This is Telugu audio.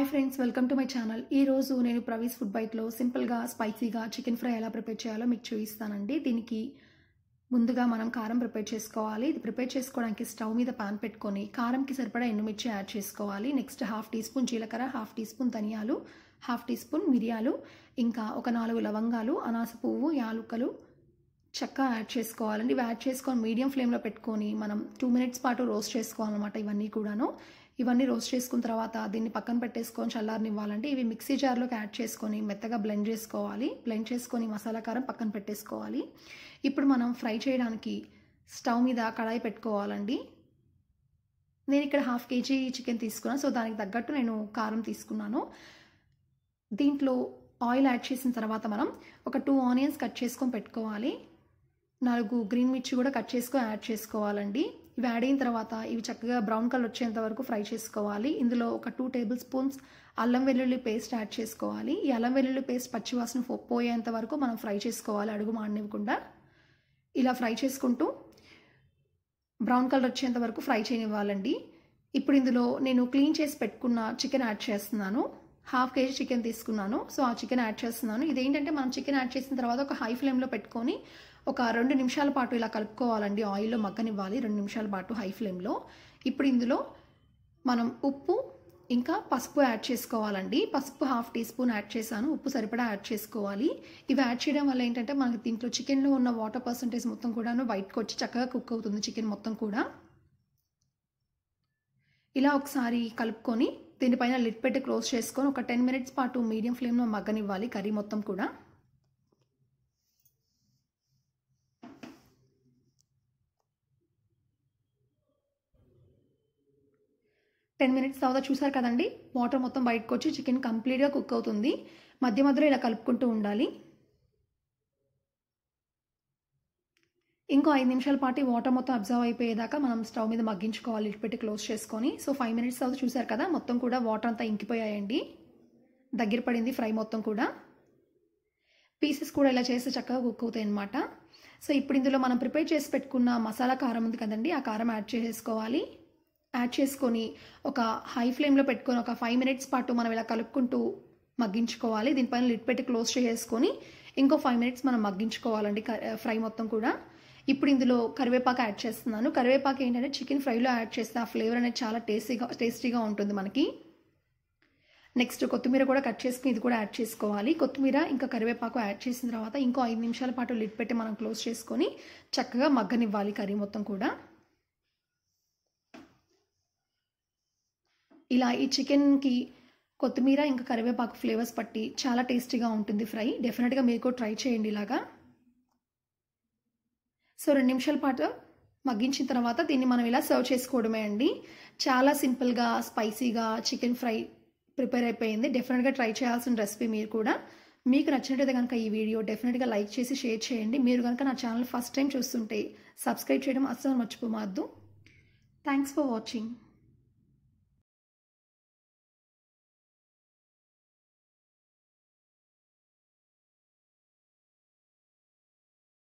hi friends welcome to my channel ఈరోజు నేను ప్రవీస్ ఫుడ్ బైట్లో సింపుల్గా స్పైసీగా చికెన్ ఫ్రై ఎలా ప్రిపేర్ చేయాలో మీకు చూపిస్తానండి దీనికి ముందుగా మనం కారం ప్రిపేర్ చేసుకోవాలి ఇది ప్రిపేర్ చేసుకోవడానికి స్టవ్ మీద పాన్ పెట్టుకొని కారంకి సరిపడా ఎండుమిర్చి యాడ్ చేసుకోవాలి నెక్స్ట్ హాఫ్ టీ స్పూన్ జీలకర్ర హాఫ్ టీ స్పూన్ ధనియాలు హాఫ్ టీ స్పూన్ మిరియాలు ఇంకా ఒక నాలుగు లవంగాలు అనాస పువ్వు యాలుకలు చెక్క యాడ్ చేసుకోవాలండి ఇవి యాడ్ చేసుకొని మీడియం ఫ్లేమ్లో పెట్టుకొని మనం టూ మినిట్స్ పాటు రోస్ట్ చేసుకోవాలన్నమాట ఇవన్నీ కూడాను ఇవన్నీ రోస్ట్ చేసుకున్న తర్వాత దీన్ని పక్కన పెట్టేసుకొని చల్లారనివ్వాలంటే ఇవి మిక్సీ జార్లోకి యాడ్ చేసుకొని మెత్తగా బ్లెండ్ చేసుకోవాలి బ్లెండ్ చేసుకొని మసాలా కారం పక్కన పెట్టేసుకోవాలి ఇప్పుడు మనం ఫ్రై చేయడానికి స్టవ్ మీద కడాయి పెట్టుకోవాలండి నేను ఇక్కడ హాఫ్ కేజీ చికెన్ తీసుకున్నాను సో దానికి తగ్గట్టు నేను కారం తీసుకున్నాను దీంట్లో ఆయిల్ యాడ్ చేసిన తర్వాత మనం ఒక టూ ఆనియన్స్ కట్ చేసుకొని పెట్టుకోవాలి నాలుగు గ్రీన్ మిర్చి కూడా కట్ చేసుకొని యాడ్ చేసుకోవాలండి ఇవి యాడ్ అయిన తర్వాత ఇవి చక్కగా బ్రౌన్ కలర్ వచ్చేంత వరకు ఫ్రై చేసుకోవాలి ఇందులో ఒక టూ టేబుల్ స్పూన్స్ అల్లం వెల్లుల్లి పేస్ట్ యాడ్ చేసుకోవాలి ఈ అల్లం వెల్లుల్లి పేస్ట్ పచ్చివాసన పోయేంత వరకు మనం ఫ్రై చేసుకోవాలి అడుగు మాడనివ్వకుండా ఇలా ఫ్రై చేసుకుంటూ బ్రౌన్ కలర్ వచ్చేంత వరకు ఫ్రై చేయనివ్వాలండి ఇప్పుడు ఇందులో నేను క్లీన్ చేసి పెట్టుకున్న చికెన్ యాడ్ చేస్తున్నాను హాఫ్ కేజీ చికెన్ తీసుకున్నాను సో ఆ చికెన్ యాడ్ చేస్తున్నాను ఇదేంటంటే మనం చికెన్ యాడ్ చేసిన తర్వాత ఒక హై ఫ్లేమ్లో పెట్టుకొని ఒక రెండు నిమిషాల పాటు ఇలా కలుపుకోవాలండి ఆయిల్లో మగ్గనివ్వాలి రెండు నిమిషాల పాటు హై ఫ్లేమ్లో ఇప్పుడు ఇందులో మనం ఉప్పు ఇంకా పసుపు యాడ్ చేసుకోవాలండి పసుపు హాఫ్ టీ స్పూన్ యాడ్ చేశాను ఉప్పు సరిపడా యాడ్ చేసుకోవాలి ఇవి యాడ్ చేయడం వల్ల ఏంటంటే మనకి దీంట్లో చికెన్లో ఉన్న వాటర్ పర్సంటేజ్ మొత్తం కూడాను బయటకు వచ్చి చక్కగా కుక్ అవుతుంది చికెన్ మొత్తం కూడా ఇలా ఒకసారి కలుపుకొని దీనిపైన లిట్ పెట్టి క్లోజ్ చేసుకొని ఒక టెన్ మినిట్స్ పాటు మీడియం ఫ్లేమ్లో మగ్గనివ్వాలి కర్రీ మొత్తం కూడా టెన్ మినిట్స్ తర్వాత చూసారు కదండి వాటర్ మొత్తం బయటకు వచ్చి చికెన్ కంప్లీట్గా కుక్ అవుతుంది మధ్య మధ్యలో ఇలా కలుపుకుంటూ ఉండాలి ఇంకో ఐదు నిమిషాల పాటు వాటర్ మొత్తం అబ్జర్వ్ అయిపోయేదాకా మనం స్టవ్ మీద మగ్గించుకోవాలి ఇటు పెట్టి క్లోజ్ చేసుకొని సో ఫైవ్ మినిట్స్ తర్వాత చూసారు కదా మొత్తం కూడా వాటర్ అంతా ఇంకిపోయాయండి దగ్గర పడింది ఫ్రై మొత్తం కూడా పీసెస్ కూడా ఇలా చేస్తే చక్కగా కుక్ అవుతాయి అనమాట సో ఇప్పుడు ఇందులో మనం ప్రిపేర్ చేసి పెట్టుకున్న మసాలా కారం ఉంది కదండి ఆ కారం యాడ్ చేసేసుకోవాలి యాడ్ చేసుకొని ఒక హై ఫ్లేమ్లో పెట్టుకొని ఒక ఫైవ్ మినిట్స్ పాటు మనం ఇలా కలుపుకుంటూ మగ్గించుకోవాలి దీనిపైన లిడ్ పెట్టి క్లోజ్ చేసుకొని ఇంకో ఫైవ్ మినిట్స్ మనం మగ్గించుకోవాలండి ఫ్రై మొత్తం కూడా ఇప్పుడు ఇందులో కరివేపాకు యాడ్ చేస్తున్నాను కరివేపాకు ఏంటంటే చికెన్ ఫ్రైలో యాడ్ చేస్తే ఆ ఫ్లేవర్ అనేది చాలా టేస్టీగా టేస్టీగా ఉంటుంది మనకి నెక్స్ట్ కొత్తిమీర కూడా కట్ చేసుకుని ఇది కూడా యాడ్ చేసుకోవాలి కొత్తిమీర ఇంకా కరివేపాకు యాడ్ చేసిన తర్వాత ఇంకో ఐదు నిమిషాల పాటు లిడ్ పెట్టి మనం క్లోజ్ చేసుకొని చక్కగా మగ్గనివ్వాలి కర్రీ మొత్తం కూడా ఇలా ఈ చికెన్కి కొత్తిమీర ఇంకా కరివేపాకు ఫ్లేవర్స్ పట్టి చాలా టేస్టీగా ఉంటుంది ఫ్రై డెఫినెట్గా మీరు కూడా ట్రై చేయండి ఇలాగా సో రెండు నిమిషాల పాటు మగ్గించిన తర్వాత దీన్ని మనం ఇలా సర్వ్ చేసుకోవడమే అండి చాలా సింపుల్గా స్పైసీగా చికెన్ ఫ్రై ప్రిపేర్ అయిపోయింది డెఫినెట్గా ట్రై చేయాల్సిన రెసిపీ మీరు కూడా మీకు నచ్చినట్టయితే కనుక ఈ వీడియో డెఫినెట్గా లైక్ చేసి షేర్ చేయండి మీరు కనుక నా ఛానల్ ఫస్ట్ టైం చూస్తుంటే సబ్స్క్రైబ్ చేయడం అస్సలు మర్చిపోమద్దు థ్యాంక్స్ ఫర్ వాచింగ్